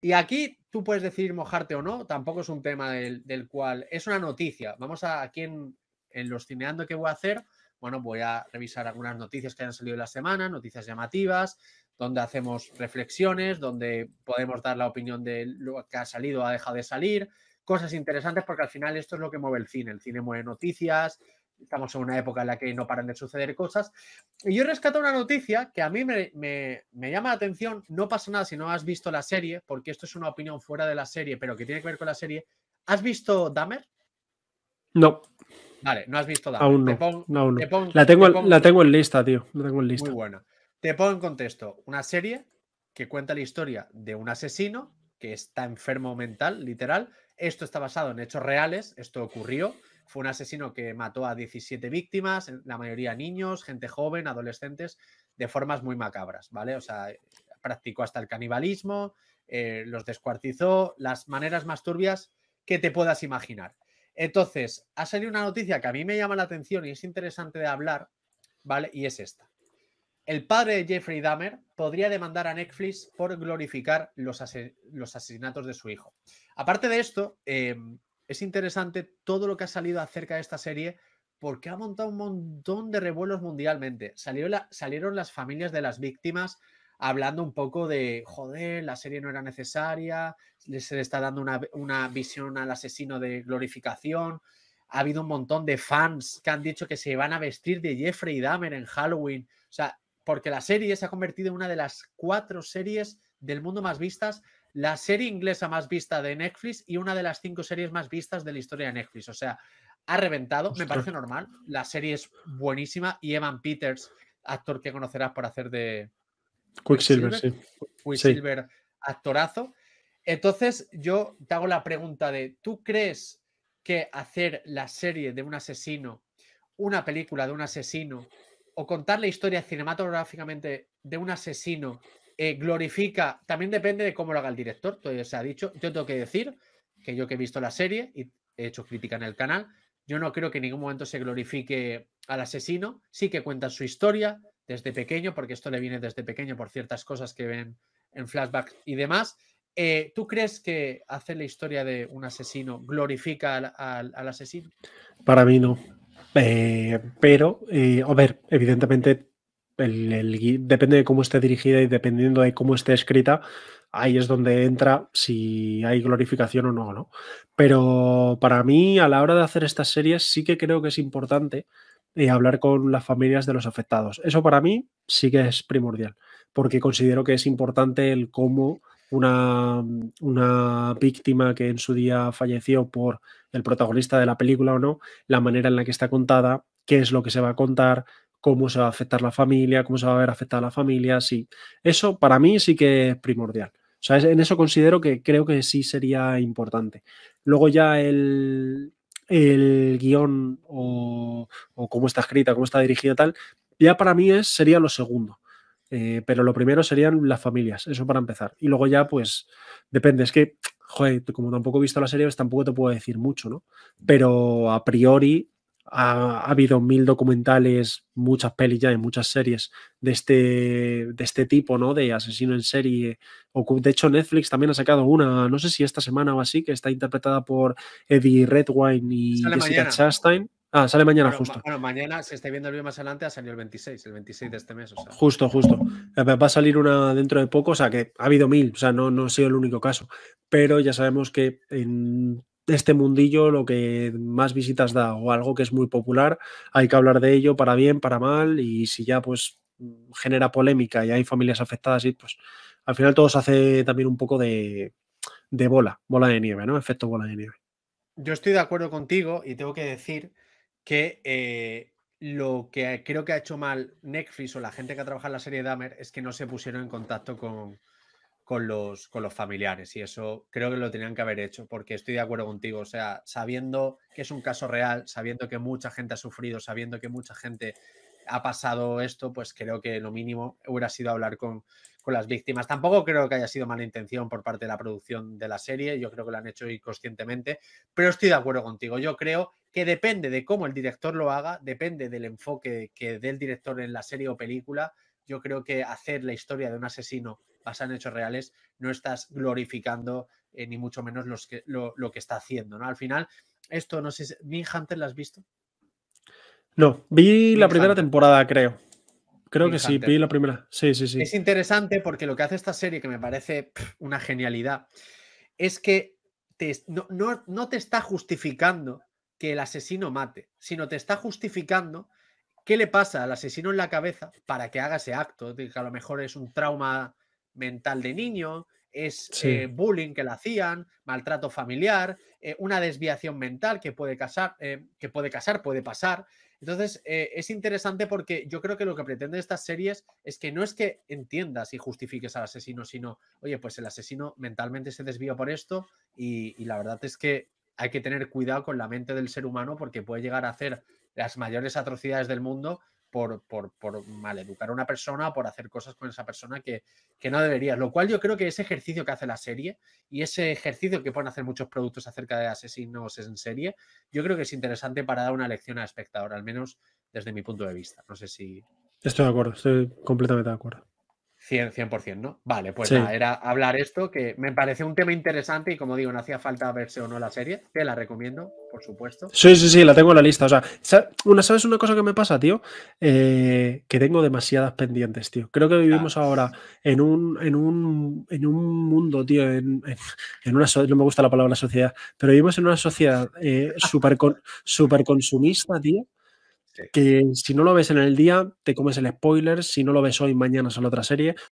Y aquí tú puedes decidir mojarte o no, tampoco es un tema del, cual es una noticia. Vamos a aquí en, los cineando que voy a hacer. Bueno, voy a revisar algunas noticias que han salido en la semana, noticias llamativas, donde hacemos reflexiones, donde podemos dar la opinión de lo que ha salido o ha dejado de salir, cosas interesantes, porque al final esto es lo que mueve el cine. El cine mueve noticias, estamos en una época en la que no paran de suceder cosas. Y yo rescato una noticia que a mí me, llama la atención. No pasa nada si no has visto la serie, porque esto es una opinión fuera de la serie, pero que tiene que ver con la serie. ¿Has visto Dahmer? No. Vale, no has visto Dahmer. Aún no. la, tengo, en lista, tío. La tengo en lista. Muy buena. Te pongo en contexto. Una serie que cuenta la historia de un asesino que está enfermo mental, literal. Esto está basado en hechos reales. Esto ocurrió. Fue un asesino que mató a 17 víctimas, la mayoría niños, gente joven, adolescentes, de formas muy macabras, ¿vale? O sea, practicó hasta el canibalismo, eh, los descuartizó, las maneras más turbias que te puedas imaginar. Entonces, ha salido una noticia que a mí me llama la atención y es interesante de hablar, ¿vale? Y es esta. El padre de Jeffrey Dahmer podría demandar a Netflix por glorificar los, asesinatos de su hijo. Aparte de esto, em, es interesante todo lo que ha salido acerca de esta serie porque ha montado un montón de revuelos mundialmente. salieron las familias de las víctimas hablando un poco de, joder, la serie no era necesaria, se le está dando una, una visión al asesino de glorificación. Ha habido un montón de fans que han dicho que se van a vestir de Jeffrey Dahmer en Halloween. O sea, porque la serie se ha convertido en una de las cuatro series del mundo más vistas la serie inglesa más vista de Netflix y una de las cinco series más vistas de la historia de Netflix. O sea, ha reventado, me parece normal. La serie es buenísima y Evan Peters, actor que conocerás por hacer de Quicksilver, sí. Quicksilver, actorazo. Entonces, yo te hago la pregunta de, ¿tú crees que hacer la serie de un asesino, una película de un asesino, o contar la historia cinematográficamente de un asesino eh, glorifica, también depende de cómo lo haga el director, todo se ha dicho, yo tengo que decir que yo que he visto la serie y he hecho crítica en el canal, yo no creo que en ningún momento se glorifique al asesino, sí que cuenta su historia desde pequeño, porque esto le viene desde pequeño por ciertas cosas que ven en flashbacks y demás. Eh, ¿Tú crees que hacer la historia de un asesino glorifica al, asesino? Para mí no. Eh, pero, a ver, evidentemente depende de cómo esté dirigida y dependiendo de cómo esté escrita, ahí es donde entra si hay glorificación o no, ¿no? Pero para mí, a la hora de hacer estas series, sí que creo que es importante eh, hablar con las familias de los afectados. Eso para mí sí que es primordial, porque considero que es importante el cómo una, una víctima que en su día falleció por el protagonista de la película o no, la manera en la que está contada, qué es lo que se va a contar, cómo se va a afectar la familia, cómo se va a ver afectada la familia, sí. Eso para mí sí que es primordial. O sea, en eso considero que creo que sí sería importante. Luego ya el, guión o, cómo está escrita, cómo está dirigida tal, ya para mí es, sería lo segundo. Eh, pero lo primero serían las familias, eso para empezar. Y luego ya, pues, depende. Es que, joder, como tampoco he visto la serie, pues tampoco te puedo decir mucho, ¿no? Pero a priori ha, habido mil documentales, muchas pelis ya y muchas series de este, de este tipo, ¿no? De asesino en serie. de hecho, Netflix también ha sacado una, no sé si esta semana o así, que está interpretada por Eddie Redwine y Jessica Chastain. Ah, sale mañana justo. Bueno, mañana, si estáis viendo el vídeo más adelante, ha salido el 26, el 26 de este mes. Justo, justo. Eh, va a salir una dentro de poco, o sea que ha habido mil, o sea, no, no ha sido el único caso. Pero ya sabemos que en este mundillo lo que más visitas da o algo que es muy popular, hay que hablar de ello para bien, para mal y si ya pues genera polémica y hay familias afectadas y pues al final todo se hace también un poco de, de bola, bola de nieve, ¿no? Efecto bola de nieve. Yo estoy de acuerdo contigo y tengo que decir que eh, lo que creo que ha hecho mal Netflix o la gente que ha trabajado en la serie Dahmer es que no se pusieron en contacto con, con los, con los familiares y eso creo que lo tenían que haber hecho porque estoy de acuerdo contigo, o sea, sabiendo que es un caso real, sabiendo que mucha gente ha sufrido, sabiendo que mucha gente ha pasado esto, pues creo que lo mínimo hubiera sido hablar con, con las víctimas. Tampoco creo que haya sido mala intención por parte de la producción de la serie, yo creo que lo han hecho inconscientemente, pero estoy de acuerdo contigo, yo creo que depende de cómo el director lo haga, depende del enfoque que dé el director en la serie o película, yo creo que hacer la historia de un asesino pasan hechos reales, no estás glorificando eh, ni mucho menos lo, que está haciendo, ¿no? Al final, esto no sé, si, Hunter la has visto? No, vi la primera temporada, creo. Creo que sí, vi la primera. Sí, sí, sí. Es interesante porque lo que hace esta serie, que me parece una genialidad, es que no, no te está justificando que el asesino mate, sino te está justificando qué le pasa al asesino en la cabeza para que haga ese acto, que a lo mejor es un trauma mental de niño, es eh, bullying que le hacían, maltrato familiar, eh, una desviación mental que puede casar, eh, que puede casar, puede pasar. Entonces, es interesante porque yo creo que lo que pretenden estas series es que no es que entiendas y justifiques al asesino, sino, oye, pues el asesino mentalmente se desvía por esto y la verdad es que hay que tener cuidado con la mente del ser humano porque puede llegar a hacer las mayores atrocidades del mundo por, por, por maleducar a una persona, por hacer cosas con esa persona que, que, no debería, Lo cual yo creo que ese ejercicio que hace la serie y ese ejercicio que pueden hacer muchos productos acerca de asesinos en serie, yo creo que es interesante para dar una lección al espectador, al menos desde mi punto de vista. No sé si... Estoy de acuerdo, estoy completamente de acuerdo. 100%, ¿no? Vale, pues era hablar esto, que me parece un tema interesante y como digo, no hacía falta verse o no la serie, te la recomiendo, por supuesto. Sí, sí, sí, la tengo en la lista. O sea, una, ¿sabes una cosa que me pasa, tío? Eh, que tengo demasiadas pendientes, tío. Creo que vivimos ahora en un, en un, en un mundo, tío, en, en, una, no me gusta la palabra sociedad, pero vivimos en una sociedad eh, súper con, consumista, tío que si no lo ves en el día, te comes el spoiler, si no lo ves hoy, mañana la otra serie,